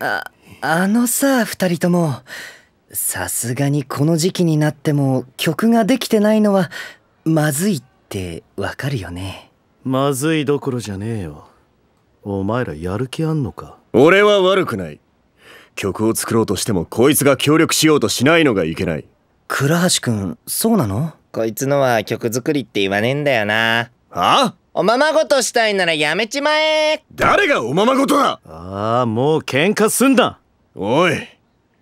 あ、あのさ、二人とも。さすがにこの時期になっても曲ができてないのはまずいってわかるよね。まずいどころじゃねえよ。お前らやる気あんのか俺は悪くない。曲を作ろうとしてもこいつが協力しようとしないのがいけない。倉橋くん、そうなのこいつのは曲作りって言わねえんだよな。はあおままごとしたいならやめちまえ誰がおままごとだああ、もう喧嘩すんだおい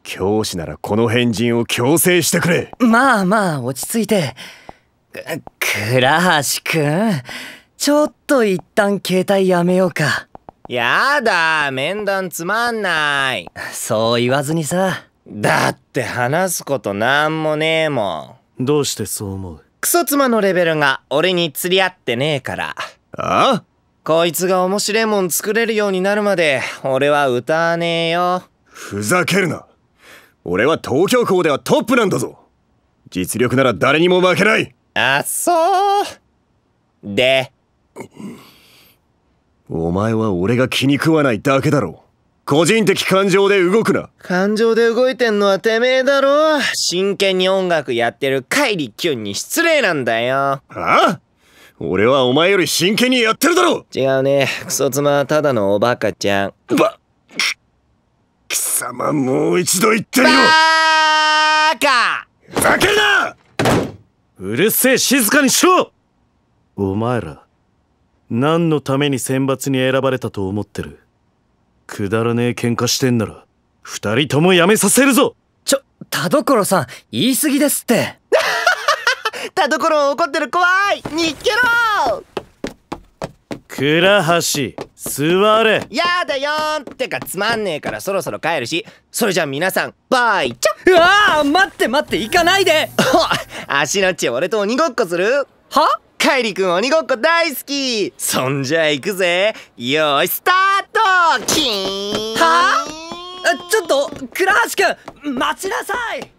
教師ならこの変人を強制してくれまあまあ落ち着いて倉橋くんちょっと一旦携帯やめようかやだ面談つまんないそう言わずにさだって話すことなんもねえもんどうしてそう思うクソ妻のレベルが俺に釣り合ってねえから。ああこいつが面白いもん作れるようになるまで、俺は歌わねえよ。ふざけるな。俺は東京校ではトップなんだぞ。実力なら誰にも負けない。あ、っそう。で。お前は俺が気に食わないだけだろう。個人的感情で動くな感情で動いてんのはてめえだろ真剣に音楽やってるカイリキュンに失礼なんだよああ俺はお前より真剣にやってるだろ違うねクソ妻はただのおバカちゃんば貴様もう一度言ってみろバカふざけるなうるせえ静かにしろお前ら何のために選抜に選ばれたと思ってるくだらねえ喧嘩してんなら二人ともやめさせるぞちょ田所さん言い過ぎですって 田所怒ってる怖い逃げろ倉橋座れやだよってかつまんねえからそろそろ帰るしそれじゃあ皆さんバイチョうわー待って待って行かないで 足の血俺と鬼ごっこするはカイリくん鬼ごっこ大好きそんじゃ行くぜよいスタートキーンはあちょっと倉橋くん待ちなさい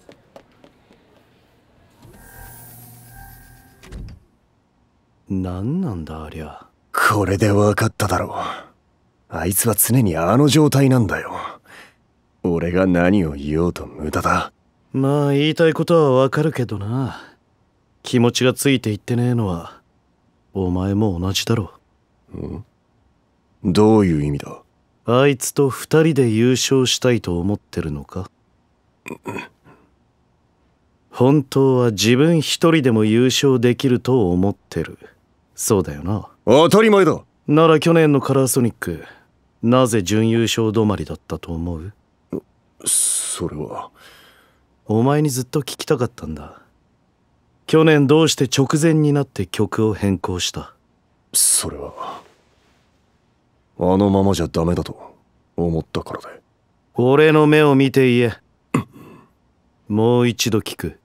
何なんだありゃこれで分かっただろうあいつは常にあの状態なんだよ俺が何を言おうと無駄だまあ言いたいことはわかるけどな気持ちがついていってねえのはお前も同じだろうんどういう意味だあいつと二人で優勝したいと思ってるのか本当は自分一人でも優勝できると思ってるそうだよな当たり前だなら去年のカラーソニックなぜ準優勝止まりだったと思うそれはお前にずっと聞きたかったんだ去年どうして直前になって曲を変更したそれはあのままじゃダメだと思ったからで俺の目を見て言え もう一度聞く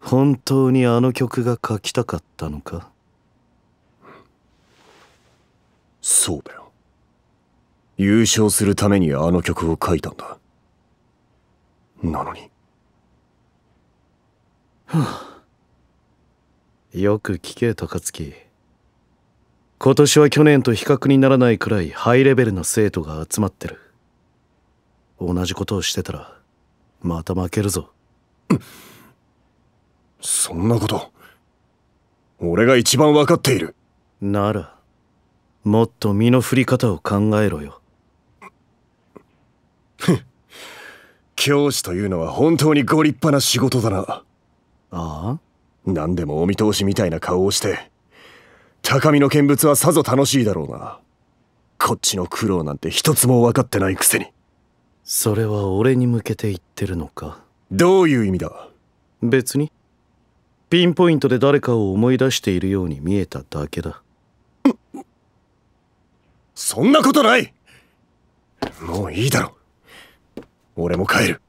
本当にあの曲が書きたかったのかそうだよ優勝するためにあの曲を書いたんだなのにはあよく聞け高槻今年は去年と比較にならないくらいハイレベルな生徒が集まってる同じことをしてたらまた負けるぞ、そんなこと俺が一番分かっているならもっと身の振り方を考えろよ教師というのは本当にご立派な仕事だなああ何でもお見通しみたいな顔をして高みの見物はさぞ楽しいだろうなこっちの苦労なんて一つも分かってないくせにそれは俺に向けて言ってるのかどういう意味だ別にピンポイントで誰かを思い出しているように見えただけだそんなことないもういいだろ俺も帰る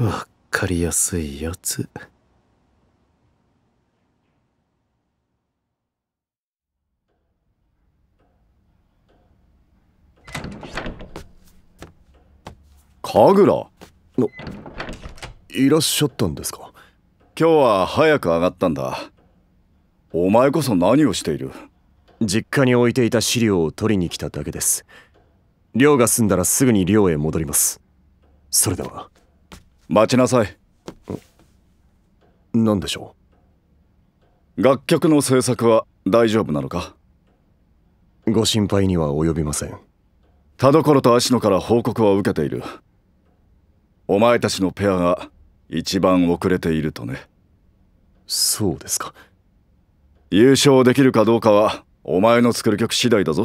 わかりやすいやつ。神楽のいらっしゃったんですか今日は早く上がったんだお前こそ何をしている実家に置いていた資料を取りに来ただけです寮が済んだらすぐに寮へ戻りますそれでは待ちなさい何でしょう楽曲の制作は大丈夫なのかご心配には及びません田所と芦野から報告は受けているお前たちのペアが一番遅れているとねそうですか優勝できるかどうかはお前の作る曲次第だぞ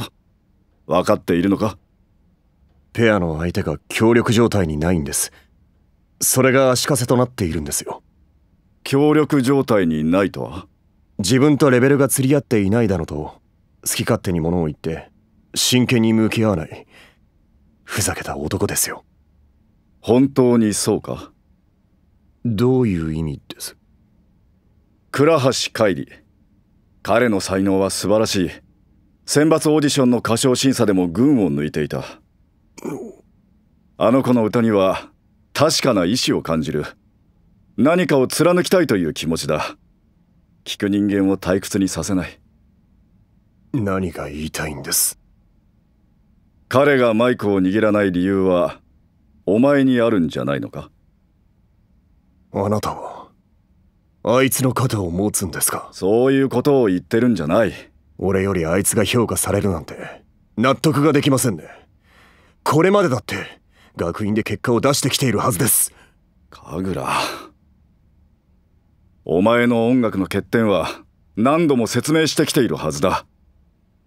分かっているのかペアの相手が協力状態にないんですそれが足かせとなっているんですよ協力状態にないとは自分とレベルが釣り合っていないだのと好き勝手に物を言って真剣に向き合わないふざけた男ですよ本当にそうかどういう意味です倉橋海里彼の才能は素晴らしい選抜オーディションの歌唱審査でも群を抜いていたあの子の歌には確かな意志を感じる何かを貫きたいという気持ちだ聞く人間を退屈にさせない何が言いたいんです彼がマイクを握らない理由はお前にあるんじゃないのかあなたはあいつの肩を持つんですかそういうことを言ってるんじゃない俺よりあいつが評価されるなんて納得ができませんねこれまでだって学院で結果を出してきているはずです神楽お前の音楽の欠点は何度も説明してきているはずだ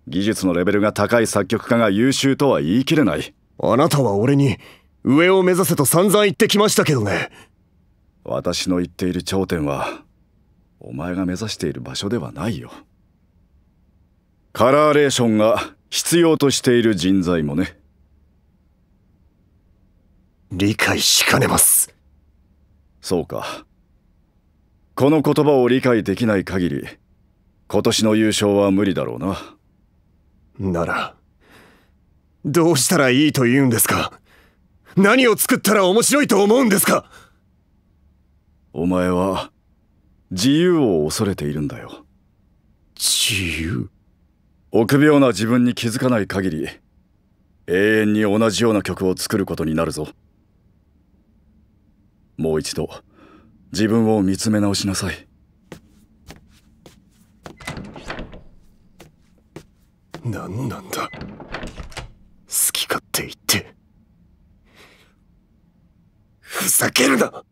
技術のレベルが高い作曲家が優秀とは言い切れないあなたは俺に上を目指せと散々言ってきましたけどね私の言っている頂点はお前が目指している場所ではないよカラーレーションが必要としている人材もね理解しかねますそうかこの言葉を理解できない限り今年の優勝は無理だろうなならどうしたらいいと言うんですか何を作ったら面白いと思うんですかお前は自由を恐れているんだよ自由臆病な自分に気づかない限り永遠に同じような曲を作ることになるぞ。もう一度自分を見つめ直しなさい何なんだ好き勝手言ってふざけるな